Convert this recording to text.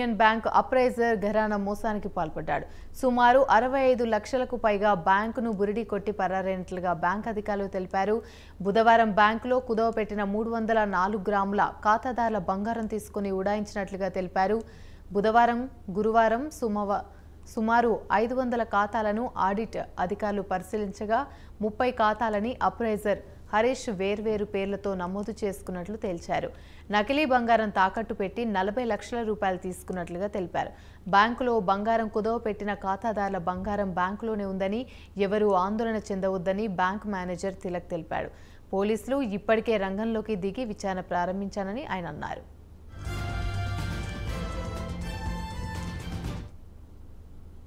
union bank appraiser ఘరానా మోసానికి పాల్పడ్డాడు సుమారు అరవై ఐదు లక్షలకు పైగా బ్యాంకును బురిడి కొట్టి పరారైనట్లుగా బ్యాంక్ అధికారులు తెలిపారు బుధవారం బ్యాంకులో కుదవపెట్టిన మూడు వందల నాలుగు గ్రాముల ఖాతాదారుల బంగారం తీసుకుని ఉడాయించినట్లుగా తెలిపారు బుధవారం గురువారం సుమవ సుమారు ఐదు వందల ఖాతాలను ఆడిట్ అధికారులు పరిశీలించగా ముప్పై ఖాతాలని అప్రైజర్ హరీష్ వేర్వేరు పేర్లతో నమోదు చేసుకున్నట్లు తేల్చారు నకిలీ బంగారం తాకట్టు పెట్టి నలభై లక్షల రూపాయలు తీసుకున్నట్లుగా తెలిపారు బ్యాంకులో బంగారం కుదవ పెట్టిన ఖాతాదారుల బంగారం బ్యాంకులోనే ఉందని ఎవరూ ఆందోళన చెందవద్దని బ్యాంక్ మేనేజర్ తిలక్ తెలిపాడు పోలీసులు ఇప్పటికే రంగంలోకి దిగి విచారణ ప్రారంభించానని ఆయన అన్నారు